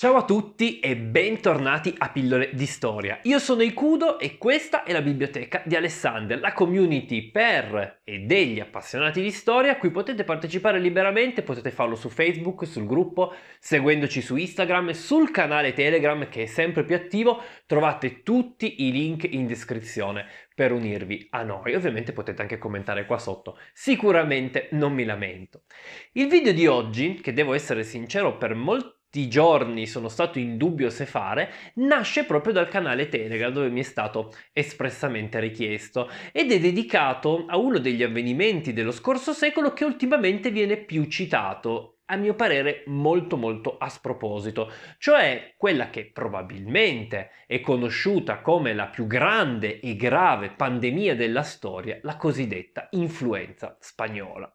Ciao a tutti e bentornati a Pillole di Storia. Io sono Ikudo e questa è la biblioteca di Alexander, la community per e degli appassionati di storia a cui potete partecipare liberamente, potete farlo su Facebook, sul gruppo, seguendoci su Instagram, sul canale Telegram che è sempre più attivo, trovate tutti i link in descrizione per unirvi a noi. Ovviamente potete anche commentare qua sotto, sicuramente non mi lamento. Il video di oggi, che devo essere sincero per molti giorni sono stato in dubbio se fare, nasce proprio dal canale Telegram dove mi è stato espressamente richiesto ed è dedicato a uno degli avvenimenti dello scorso secolo che ultimamente viene più citato a mio parere molto molto a sproposito, cioè quella che probabilmente è conosciuta come la più grande e grave pandemia della storia, la cosiddetta influenza spagnola.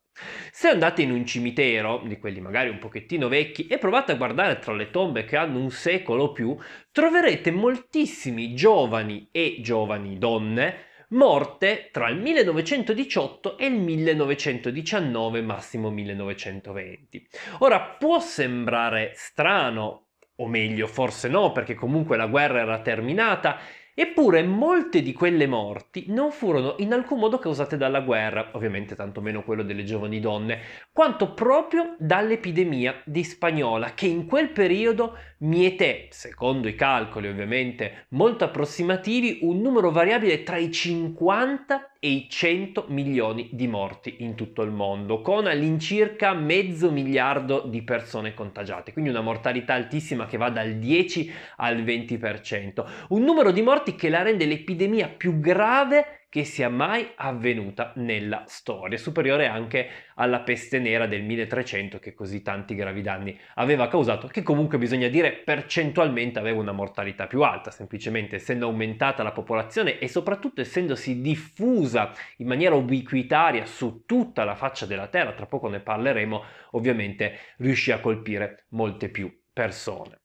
Se andate in un cimitero, di quelli magari un pochettino vecchi, e provate a guardare tra le tombe che hanno un secolo o più, troverete moltissimi giovani e giovani donne morte tra il 1918 e il 1919, massimo 1920. Ora può sembrare strano, o meglio forse no, perché comunque la guerra era terminata Eppure molte di quelle morti non furono in alcun modo causate dalla guerra, ovviamente tantomeno quello delle giovani donne, quanto proprio dall'epidemia di spagnola che in quel periodo mieté, secondo i calcoli ovviamente molto approssimativi, un numero variabile tra i 50 e i 100 milioni di morti in tutto il mondo, con all'incirca mezzo miliardo di persone contagiate, quindi una mortalità altissima che va dal 10 al 20%, un numero di morti che la rende l'epidemia più grave che sia mai avvenuta nella storia, superiore anche alla peste nera del 1300 che così tanti gravi danni aveva causato, che comunque bisogna dire percentualmente aveva una mortalità più alta, semplicemente essendo aumentata la popolazione e soprattutto essendosi diffusa in maniera ubiquitaria su tutta la faccia della terra, tra poco ne parleremo, ovviamente riuscì a colpire molte più persone.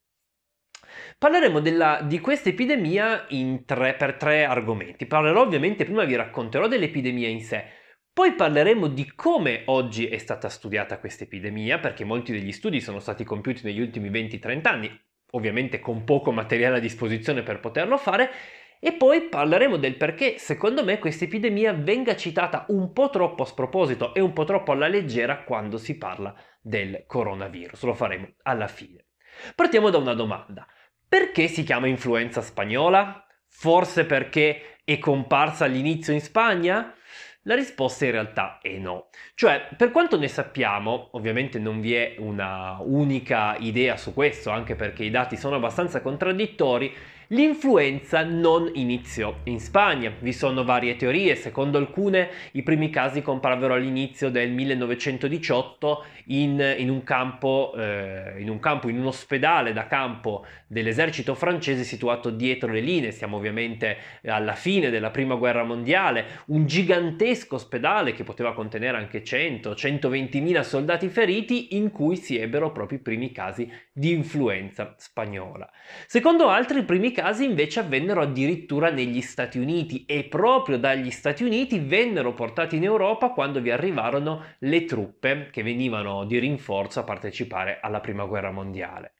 Parleremo della, di questa epidemia tre, per tre argomenti. Parlerò ovviamente, prima vi racconterò dell'epidemia in sé, poi parleremo di come oggi è stata studiata questa epidemia, perché molti degli studi sono stati compiuti negli ultimi 20-30 anni, ovviamente con poco materiale a disposizione per poterlo fare, e poi parleremo del perché, secondo me, questa epidemia venga citata un po' troppo a sproposito e un po' troppo alla leggera quando si parla del coronavirus. Lo faremo alla fine. Partiamo da una domanda. Perché si chiama influenza spagnola? Forse perché è comparsa all'inizio in Spagna? La risposta in realtà è no. Cioè, per quanto ne sappiamo, ovviamente non vi è una unica idea su questo, anche perché i dati sono abbastanza contraddittori, L'influenza non iniziò in Spagna, vi sono varie teorie, secondo alcune i primi casi comparvero all'inizio del 1918 in, in, un campo, eh, in, un campo, in un ospedale da campo dell'esercito francese situato dietro le linee, siamo ovviamente alla fine della prima guerra mondiale, un gigantesco ospedale che poteva contenere anche 100 120000 soldati feriti in cui si ebbero proprio i primi casi di influenza spagnola. Secondo altri i primi casi invece avvennero addirittura negli Stati Uniti e proprio dagli Stati Uniti vennero portati in Europa quando vi arrivarono le truppe che venivano di rinforzo a partecipare alla Prima Guerra Mondiale.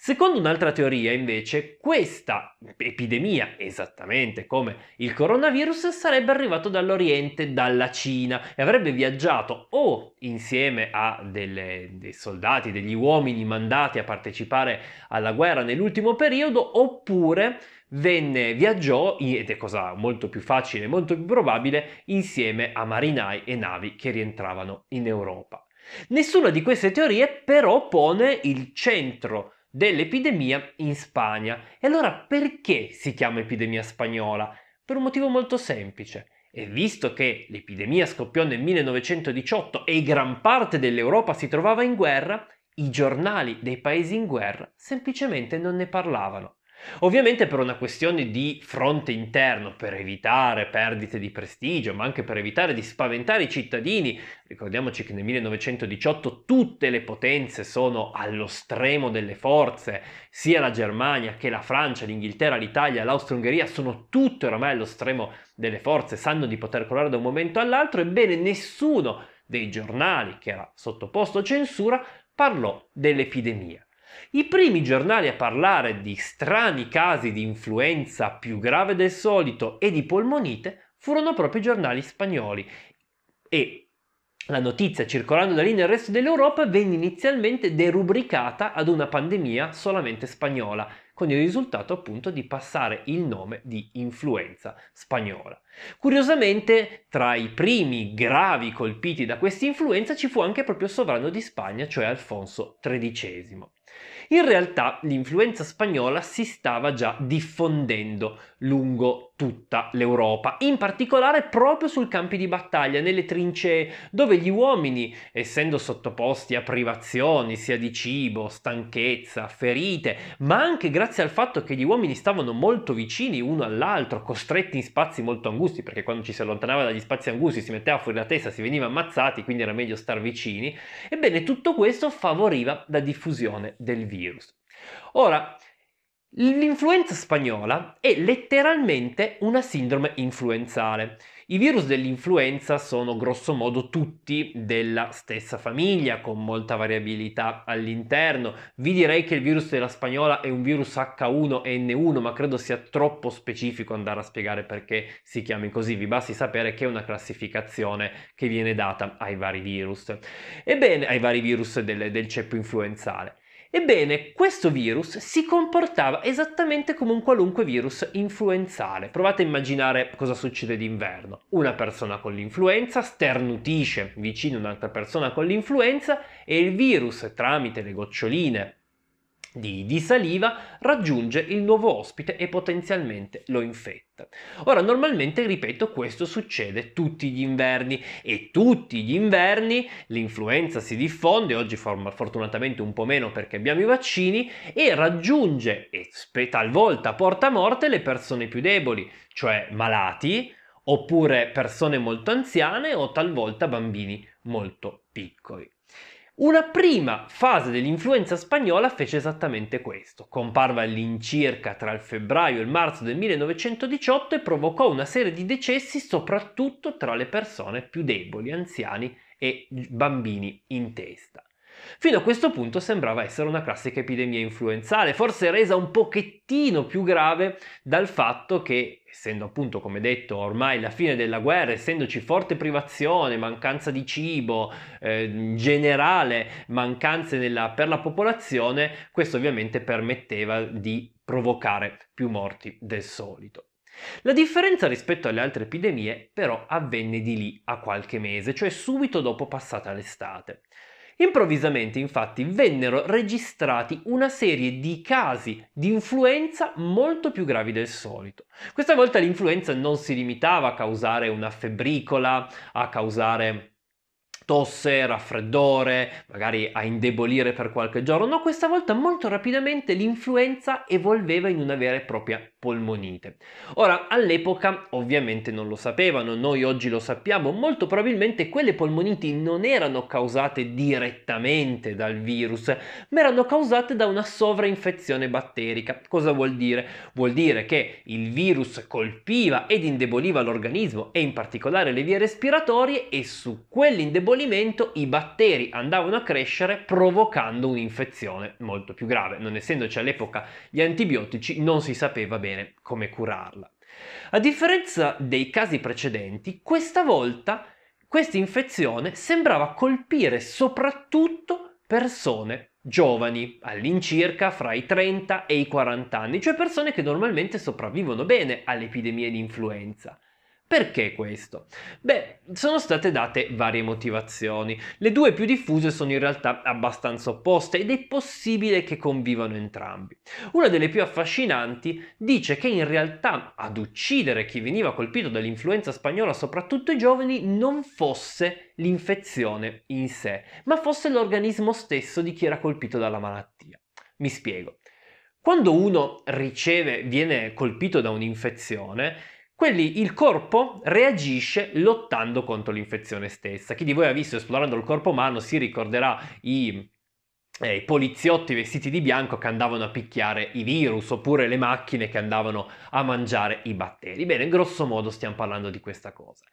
Secondo un'altra teoria, invece, questa epidemia, esattamente come il coronavirus, sarebbe arrivato dall'Oriente, dalla Cina, e avrebbe viaggiato o insieme a delle, dei soldati, degli uomini mandati a partecipare alla guerra nell'ultimo periodo, oppure venne, viaggiò, ed è cosa molto più facile e molto più probabile, insieme a marinai e navi che rientravano in Europa. Nessuna di queste teorie però pone il centro dell'epidemia in Spagna. E allora perché si chiama epidemia spagnola? Per un motivo molto semplice. E visto che l'epidemia scoppiò nel 1918 e gran parte dell'Europa si trovava in guerra, i giornali dei paesi in guerra semplicemente non ne parlavano. Ovviamente per una questione di fronte interno, per evitare perdite di prestigio, ma anche per evitare di spaventare i cittadini, ricordiamoci che nel 1918 tutte le potenze sono allo stremo delle forze, sia la Germania che la Francia, l'Inghilterra, l'Italia, l'Austria-Ungheria sono tutte oramai allo stremo delle forze, sanno di poter colare da un momento all'altro, ebbene nessuno dei giornali che era sottoposto a censura parlò dell'epidemia. I primi giornali a parlare di strani casi di influenza più grave del solito e di polmonite furono proprio i giornali spagnoli e la notizia circolando da lì nel resto dell'Europa venne inizialmente derubricata ad una pandemia solamente spagnola, con il risultato appunto di passare il nome di influenza spagnola. Curiosamente, tra i primi gravi colpiti da questa influenza ci fu anche proprio il sovrano di Spagna, cioè Alfonso XIII. In realtà l'influenza spagnola si stava già diffondendo lungo tutta l'Europa, in particolare proprio sul campi di battaglia, nelle trincee, dove gli uomini, essendo sottoposti a privazioni sia di cibo, stanchezza, ferite, ma anche grazie al fatto che gli uomini stavano molto vicini uno all'altro, costretti in spazi molto angusti, perché quando ci si allontanava dagli spazi angusti si metteva fuori la testa, si veniva ammazzati, quindi era meglio star vicini, ebbene tutto questo favoriva la diffusione del virus. Ora, L'influenza spagnola è letteralmente una sindrome influenzale. I virus dell'influenza sono grossomodo tutti della stessa famiglia, con molta variabilità all'interno. Vi direi che il virus della spagnola è un virus H1N1, ma credo sia troppo specifico andare a spiegare perché si chiami così. Vi basti sapere che è una classificazione che viene data ai vari virus. Ebbene, ai vari virus del, del ceppo influenzale. Ebbene, questo virus si comportava esattamente come un qualunque virus influenzale. Provate a immaginare cosa succede d'inverno. Una persona con l'influenza sternutisce vicino a un'altra persona con l'influenza e il virus, tramite le goccioline di, di, saliva raggiunge il nuovo ospite e potenzialmente lo infetta. Ora normalmente, ripeto, questo succede tutti gli inverni e tutti gli inverni l'influenza si diffonde, oggi fortunatamente un po' meno perché abbiamo i vaccini, e raggiunge e talvolta porta a morte le persone più deboli, cioè malati, oppure persone molto anziane o talvolta bambini molto piccoli. Una prima fase dell'influenza spagnola fece esattamente questo. Comparve all'incirca tra il febbraio e il marzo del 1918 e provocò una serie di decessi soprattutto tra le persone più deboli, anziani e bambini in testa. Fino a questo punto sembrava essere una classica epidemia influenzale, forse resa un pochettino più grave dal fatto che, essendo appunto come detto ormai la fine della guerra, essendoci forte privazione, mancanza di cibo, eh, generale mancanze nella, per la popolazione, questo ovviamente permetteva di provocare più morti del solito. La differenza rispetto alle altre epidemie però avvenne di lì a qualche mese, cioè subito dopo passata l'estate. Improvvisamente infatti vennero registrati una serie di casi di influenza molto più gravi del solito. Questa volta l'influenza non si limitava a causare una febbricola, a causare tosse, raffreddore, magari a indebolire per qualche giorno. No, questa volta molto rapidamente l'influenza evolveva in una vera e propria polmonite. Ora, all'epoca ovviamente non lo sapevano, noi oggi lo sappiamo, molto probabilmente quelle polmoniti non erano causate direttamente dal virus, ma erano causate da una sovrainfezione batterica. Cosa vuol dire? Vuol dire che il virus colpiva ed indeboliva l'organismo e in particolare le vie respiratorie e su quell'indebolimento indebolimento i batteri andavano a crescere provocando un'infezione molto più grave. Non essendoci all'epoca gli antibiotici non si sapeva bene come curarla. A differenza dei casi precedenti, questa volta questa infezione sembrava colpire soprattutto persone giovani, all'incirca fra i 30 e i 40 anni, cioè persone che normalmente sopravvivono bene all'epidemia di influenza. Perché questo? Beh, sono state date varie motivazioni. Le due più diffuse sono in realtà abbastanza opposte ed è possibile che convivano entrambi. Una delle più affascinanti dice che in realtà ad uccidere chi veniva colpito dall'influenza spagnola, soprattutto i giovani, non fosse l'infezione in sé, ma fosse l'organismo stesso di chi era colpito dalla malattia. Mi spiego. Quando uno riceve, viene colpito da un'infezione, quelli il corpo reagisce lottando contro l'infezione stessa. Chi di voi ha visto esplorando il corpo umano si ricorderà i eh, i poliziotti vestiti di bianco che andavano a picchiare i virus oppure le macchine che andavano a mangiare i batteri. Bene, grosso modo stiamo parlando di questa cosa.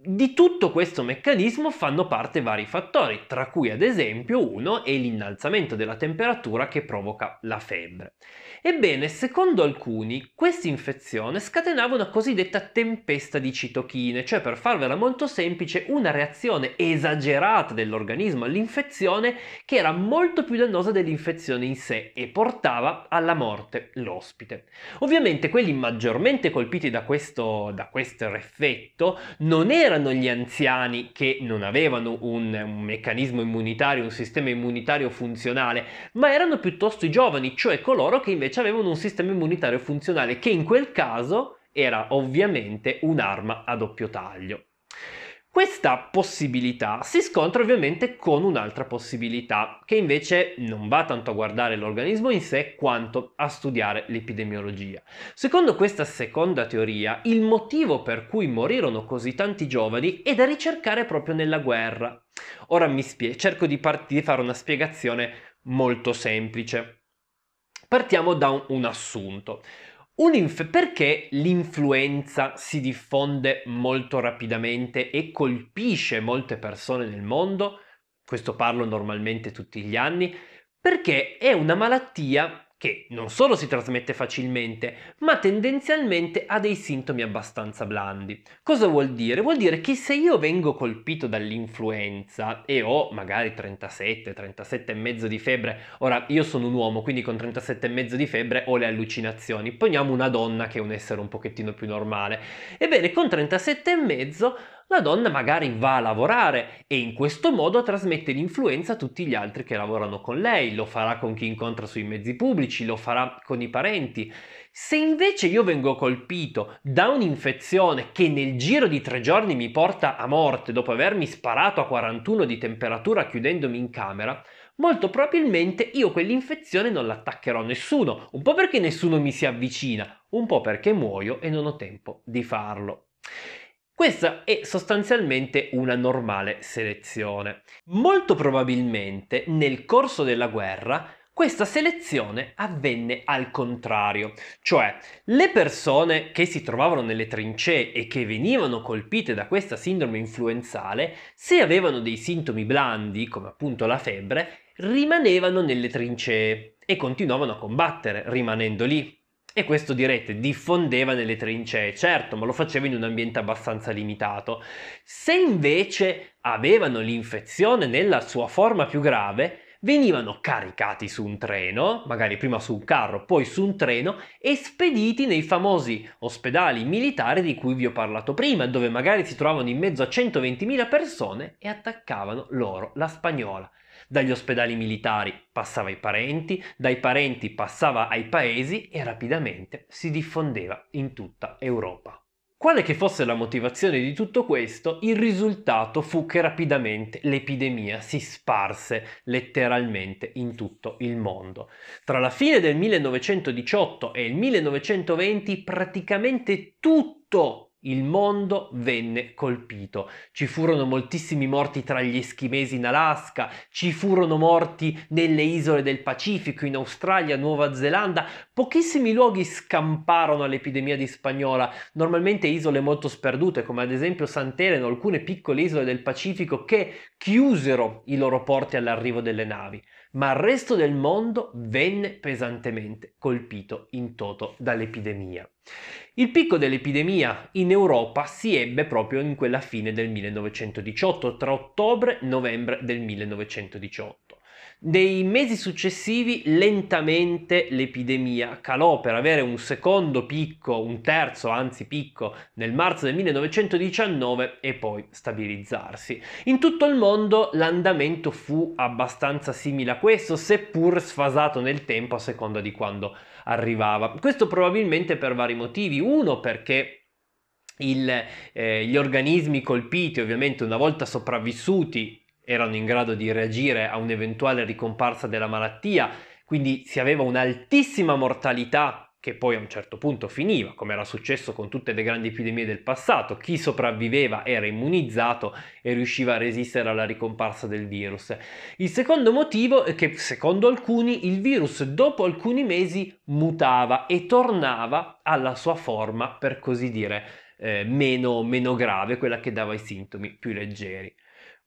Di tutto questo meccanismo fanno parte vari fattori, tra cui ad esempio uno è l'innalzamento della temperatura che provoca la febbre. Ebbene, secondo alcuni, questa infezione scatenava una cosiddetta tempesta di citochine, cioè per farvela molto semplice, una reazione esagerata dell'organismo all'infezione che era molto più dannosa dell'infezione in sé e portava alla morte l'ospite. Ovviamente quelli maggiormente colpiti da questo, da questo effetto non erano erano gli anziani che non avevano un, un, meccanismo immunitario, un sistema immunitario funzionale, ma erano piuttosto i giovani, cioè coloro che invece avevano un sistema immunitario funzionale che in quel caso era ovviamente un'arma a doppio taglio. Questa possibilità si scontra ovviamente con un'altra possibilità, che invece non va tanto a guardare l'organismo in sé quanto a studiare l'epidemiologia. Secondo questa seconda teoria, il motivo per cui morirono così tanti giovani è da ricercare proprio nella guerra. Ora mi spie- cerco di, part- di fare una spiegazione molto semplice. Partiamo da un, un assunto. Inf- perché l'influenza si diffonde molto rapidamente e colpisce molte persone nel mondo? Questo parlo normalmente tutti gli anni, perché è una malattia che non solo si trasmette facilmente, ma tendenzialmente ha dei sintomi abbastanza blandi. Cosa vuol dire? Vuol dire che se io vengo colpito dall'influenza e ho magari 37, 37,5 di febbre, ora io sono un uomo, quindi con 37,5 di febbre ho le allucinazioni. Poniamo una donna che è un essere un pochettino più normale. Ebbene, con 37,5 la donna magari va a lavorare e in questo modo trasmette l'influenza a tutti gli altri che lavorano con lei, lo farà con chi incontra sui mezzi pubblici, lo farà con i parenti. Se invece io vengo colpito da un'infezione che nel giro di tre giorni mi porta a morte dopo avermi sparato a 41 di temperatura chiudendomi in camera, molto probabilmente io quell'infezione non l'attaccherò a nessuno, un po' perché nessuno mi si avvicina, un po' perché muoio e non ho tempo di farlo. Questa è sostanzialmente una normale selezione. Molto probabilmente nel corso della guerra questa selezione avvenne al contrario, cioè le persone che si trovavano nelle trincee e che venivano colpite da questa sindrome influenzale, se avevano dei sintomi blandi, come appunto la febbre, rimanevano nelle trincee e continuavano a combattere rimanendo lì. E questo direte, diffondeva nelle trincee, certo, ma lo faceva in un ambiente abbastanza limitato. Se invece avevano l'infezione nella sua forma più grave, venivano caricati su un treno, magari prima su un carro, poi su un treno, e spediti nei famosi ospedali militari di cui vi ho parlato prima, dove magari si trovavano in mezzo a 120.000 persone e attaccavano loro la spagnola. Dagli ospedali militari passava ai parenti, dai parenti passava ai paesi e rapidamente si diffondeva in tutta Europa. Quale che fosse la motivazione di tutto questo, il risultato fu che rapidamente l'epidemia si sparse letteralmente in tutto il mondo. Tra la fine del 1918 e il 1920 praticamente tutto il mondo venne colpito. Ci furono moltissimi morti tra gli eschimesi in Alaska, ci furono morti nelle isole del Pacifico, in Australia, Nuova Zelanda. Pochissimi luoghi scamparono all'epidemia di spagnola, normalmente isole molto sperdute, come ad esempio Sant'Elena, alcune piccole isole del Pacifico che chiusero i loro porti all'arrivo delle navi ma il resto del mondo venne pesantemente colpito in toto dall'epidemia. Il picco dell'epidemia in Europa si ebbe proprio in quella fine del 1918, tra ottobre e novembre del 1918. Nei mesi successivi lentamente l'epidemia calò per avere un secondo picco, un terzo anzi picco, nel marzo del 1919 e poi stabilizzarsi. In tutto il mondo l'andamento fu abbastanza simile a questo, seppur sfasato nel tempo a seconda di quando arrivava. Questo probabilmente per vari motivi. Uno perché il, eh, gli organismi colpiti, ovviamente una volta sopravvissuti, erano in grado di reagire a un'eventuale ricomparsa della malattia, quindi si aveva un'altissima mortalità che poi a un certo punto finiva, come era successo con tutte le grandi epidemie del passato, chi sopravviveva era immunizzato e riusciva a resistere alla ricomparsa del virus. Il secondo motivo è che secondo alcuni il virus dopo alcuni mesi mutava e tornava alla sua forma, per così dire, eh, meno, meno grave, quella che dava i sintomi più leggeri.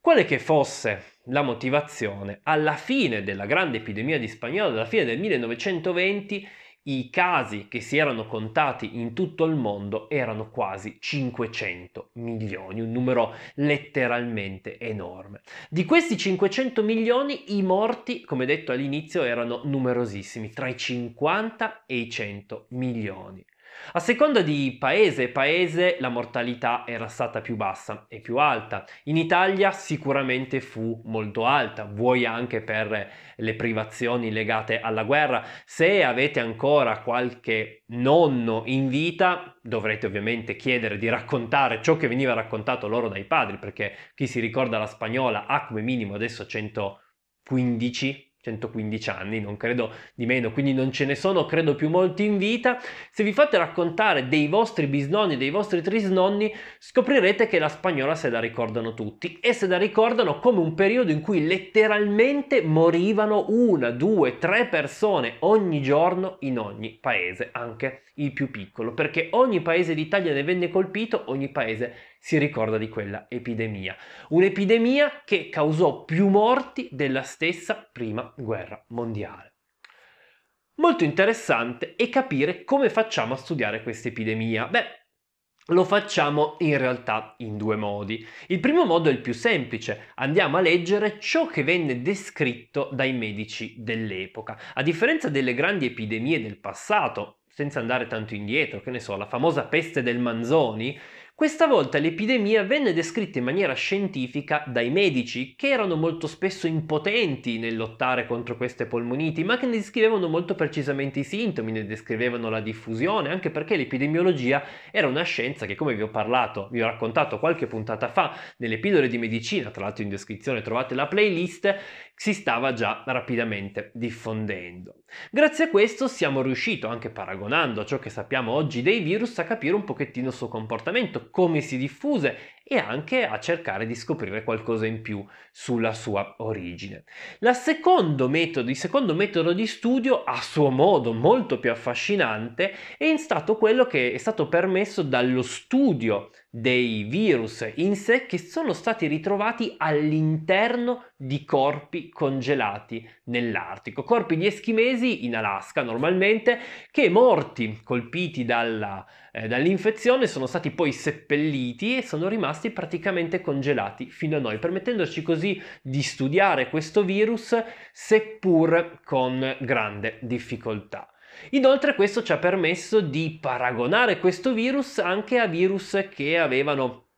Quale che fosse la motivazione, alla fine della grande epidemia di spagnolo, alla fine del 1920, i casi che si erano contati in tutto il mondo erano quasi 500 milioni, un numero letteralmente enorme. Di questi 500 milioni i morti, come detto all'inizio, erano numerosissimi, tra i 50 e i 100 milioni. A seconda di paese e paese la mortalità era stata più bassa e più alta. In Italia sicuramente fu molto alta, vuoi anche per le privazioni legate alla guerra. Se avete ancora qualche nonno in vita, dovrete ovviamente chiedere di raccontare ciò che veniva raccontato loro dai padri, perché chi si ricorda la spagnola ha come minimo adesso 115 115 anni, non credo di meno, quindi non ce ne sono, credo più molti in vita. Se vi fate raccontare dei vostri bisnonni, dei vostri trisnonni, scoprirete che la spagnola se la ricordano tutti e se la ricordano come un periodo in cui letteralmente morivano una, due, tre persone ogni giorno in ogni paese, anche il più piccolo, perché ogni paese d'Italia ne venne colpito, ogni paese si ricorda di quella epidemia. Un'epidemia che causò più morti della stessa prima guerra mondiale. Molto interessante è capire come facciamo a studiare questa epidemia. Beh, lo facciamo in realtà in due modi. Il primo modo è il più semplice, andiamo a leggere ciò che venne descritto dai medici dell'epoca. A differenza delle grandi epidemie del passato, senza andare tanto indietro, che ne so, la famosa peste del Manzoni, questa volta l'epidemia venne descritta in maniera scientifica dai medici, che erano molto spesso impotenti nel lottare contro queste polmoniti, ma che ne descrivevano molto precisamente i sintomi, ne descrivevano la diffusione, anche perché l'epidemiologia era una scienza che, come vi ho parlato, vi ho raccontato qualche puntata fa, nelle pillole di medicina, tra l'altro in descrizione trovate la playlist, si stava già rapidamente diffondendo. Grazie a questo siamo riusciti, anche paragonando a ciò che sappiamo oggi dei virus, a capire un pochettino il suo comportamento, come si diffuse e anche a cercare di scoprire qualcosa in più sulla sua origine. Secondo metodo, il secondo metodo di studio, a suo modo molto più affascinante, è stato quello che è stato permesso dallo studio dei virus in sé che sono stati ritrovati all'interno di corpi congelati nell'Artico, corpi di eschimesi in Alaska normalmente che morti colpiti dalla, eh, dall'infezione sono stati poi seppelliti e sono rimasti praticamente congelati fino a noi, permettendoci così di studiare questo virus seppur con grande difficoltà. Inoltre questo ci ha permesso di paragonare questo virus anche a virus che avevano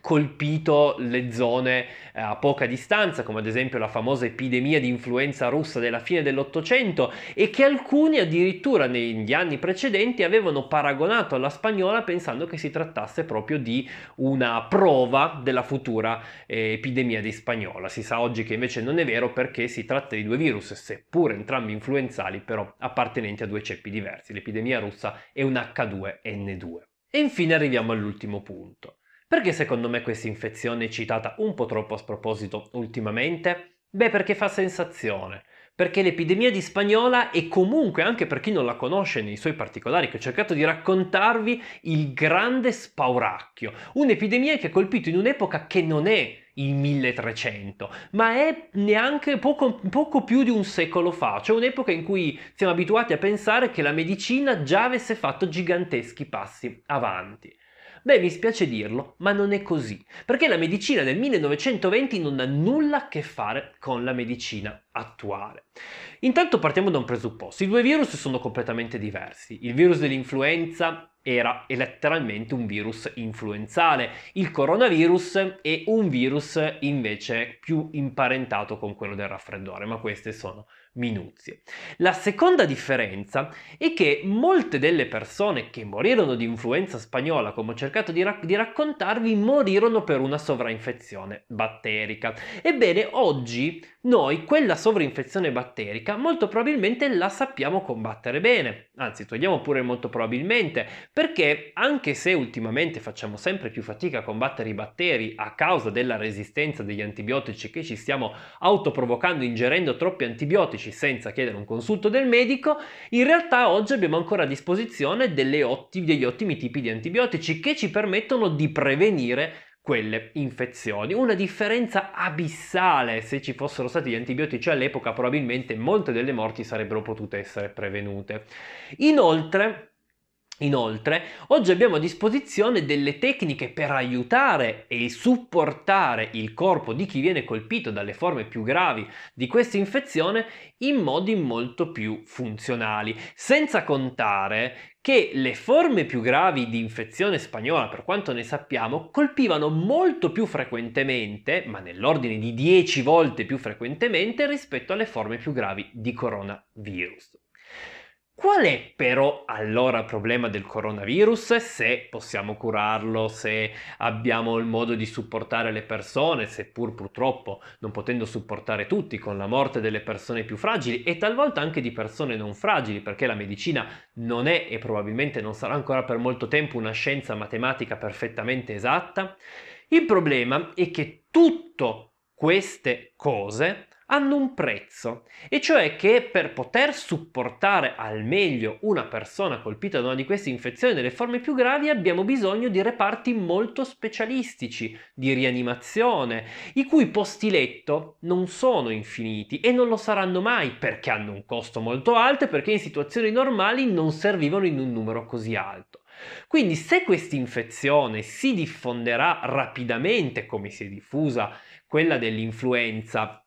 colpito le zone eh, a poca distanza, come ad esempio la famosa epidemia di influenza russa della fine dell'Ottocento e che alcuni addirittura negli anni precedenti avevano paragonato alla spagnola pensando che si trattasse proprio di una prova della futura eh, epidemia di spagnola. Si sa oggi che invece non è vero perché si tratta di due virus, seppur entrambi influenzali, però appartenenti a due ceppi diversi. L'epidemia russa è un H2N2. E infine arriviamo all'ultimo punto. Perché secondo me questa infezione è citata un po' troppo a sproposito ultimamente? Beh, perché fa sensazione. Perché l'epidemia di spagnola è comunque, anche per chi non la conosce nei suoi particolari, che ho cercato di raccontarvi, il grande spauracchio. Un'epidemia che ha colpito in un'epoca che non è il 1300, ma è neanche poco, poco, più di un secolo fa, cioè un'epoca in cui siamo abituati a pensare che la medicina già avesse fatto giganteschi passi avanti. Beh, mi spiace dirlo, ma non è così, perché la medicina del 1920 non ha nulla a che fare con la medicina attuale. Intanto partiamo da un presupposto, i due virus sono completamente diversi. Il virus dell'influenza era letteralmente un virus influenzale, il coronavirus è un virus invece più imparentato con quello del raffreddore, ma queste sono minuzie. La seconda differenza è che molte delle persone che morirono di influenza spagnola, come ho cercato di, rac- di raccontarvi, morirono per una sovrainfezione batterica. Ebbene, oggi noi quella sovrainfezione batterica molto probabilmente la sappiamo combattere bene, anzi togliamo pure molto probabilmente, perché anche se ultimamente facciamo sempre più fatica a combattere i batteri a causa della resistenza degli antibiotici che ci stiamo autoprovocando ingerendo troppi antibiotici, antibiotici senza chiedere un consulto del medico, in realtà oggi abbiamo ancora a disposizione otti, degli ottimi tipi di antibiotici che ci permettono di prevenire quelle infezioni. Una differenza abissale, se ci fossero stati gli antibiotici all'epoca probabilmente molte delle morti sarebbero potute essere prevenute. Inoltre Inoltre, oggi abbiamo a disposizione delle tecniche per aiutare e supportare il corpo di chi viene colpito dalle forme più gravi di questa infezione in modi molto più funzionali, senza contare che le forme più gravi di infezione spagnola, per quanto ne sappiamo, colpivano molto più frequentemente, ma nell'ordine di 10 volte più frequentemente rispetto alle forme più gravi di coronavirus. Qual è però allora il problema del coronavirus? Se possiamo curarlo, se abbiamo il modo di supportare le persone, seppur purtroppo non potendo supportare tutti con la morte delle persone più fragili e talvolta anche di persone non fragili, perché la medicina non è e probabilmente non sarà ancora per molto tempo una scienza matematica perfettamente esatta. Il problema è che tutte queste cose hanno un prezzo, e cioè che per poter supportare al meglio una persona colpita da una di queste infezioni nelle forme più gravi abbiamo bisogno di reparti molto specialistici, di rianimazione, i cui posti letto non sono infiniti e non lo saranno mai perché hanno un costo molto alto e perché in situazioni normali non servivano in un numero così alto. Quindi se questa infezione si diffonderà rapidamente come si è diffusa quella dell'influenza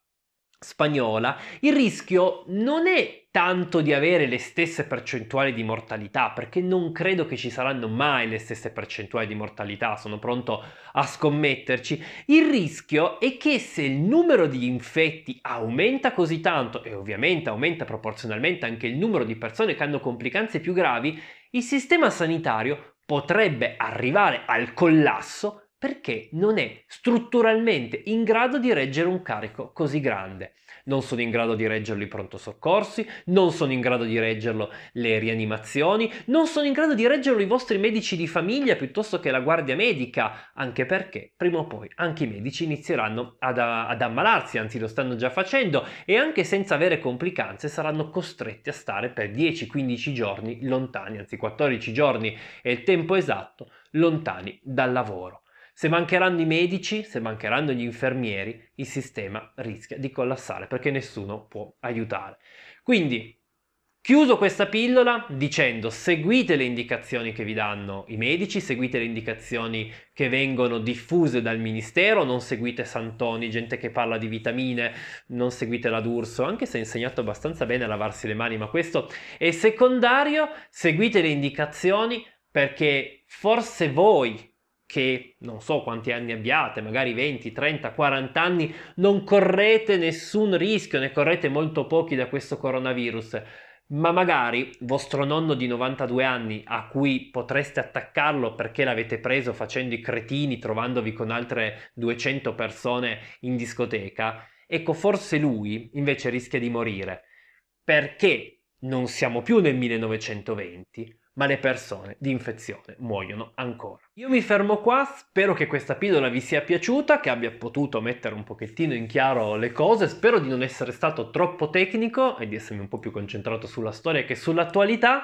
spagnola, il rischio non è tanto di avere le stesse percentuali di mortalità, perché non credo che ci saranno mai le stesse percentuali di mortalità, sono pronto a scommetterci. Il rischio è che se il numero di infetti aumenta così tanto, e ovviamente aumenta proporzionalmente anche il numero di persone che hanno complicanze più gravi, il sistema sanitario potrebbe arrivare al collasso perché non è strutturalmente in grado di reggere un carico così grande. Non sono in grado di reggerlo i pronto soccorsi, non sono in grado di reggerlo le rianimazioni, non sono in grado di reggerlo i vostri medici di famiglia piuttosto che la guardia medica, anche perché prima o poi anche i medici inizieranno ad, ad ammalarsi, anzi lo stanno già facendo, e anche senza avere complicanze saranno costretti a stare per 10-15 giorni lontani, anzi 14 giorni è il tempo esatto, lontani dal lavoro. Se mancheranno i medici, se mancheranno gli infermieri, il sistema rischia di collassare perché nessuno può aiutare. Quindi Chiuso questa pillola dicendo seguite le indicazioni che vi danno i medici, seguite le indicazioni che vengono diffuse dal ministero, non seguite Santoni, gente che parla di vitamine, non seguite la D'Urso, anche se ha insegnato abbastanza bene a lavarsi le mani, ma questo è secondario, seguite le indicazioni perché forse voi che non so quanti anni abbiate, magari 20, 30, 40 anni, non correte nessun rischio, ne correte molto pochi da questo coronavirus. Ma magari vostro nonno di 92 anni, a cui potreste attaccarlo perché l'avete preso facendo i cretini, trovandovi con altre 200 persone in discoteca, ecco, forse lui invece rischia di morire. Perché non siamo più nel 1920, ma le persone di infezione muoiono ancora. Io mi fermo qua, spero che questa pillola vi sia piaciuta, che abbia potuto mettere un pochettino in chiaro le cose, spero di non essere stato troppo tecnico e di essermi un po' più concentrato sulla storia che sull'attualità.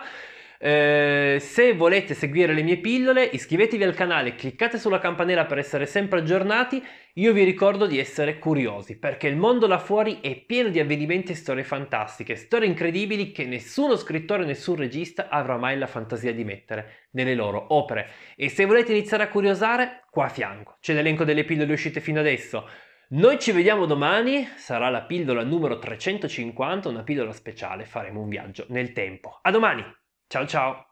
Eh, se volete seguire le mie pillole iscrivetevi al canale, cliccate sulla campanella per essere sempre aggiornati. Io vi ricordo di essere curiosi perché il mondo là fuori è pieno di avvenimenti e storie fantastiche, storie incredibili che nessuno scrittore, nessun regista avrà mai la fantasia di mettere nelle loro opere. E se volete iniziare a curiosare, qua a fianco c'è l'elenco delle pillole uscite fino adesso. Noi ci vediamo domani, sarà la pillola numero 350, una pillola speciale, faremo un viaggio nel tempo. A domani! 悄悄。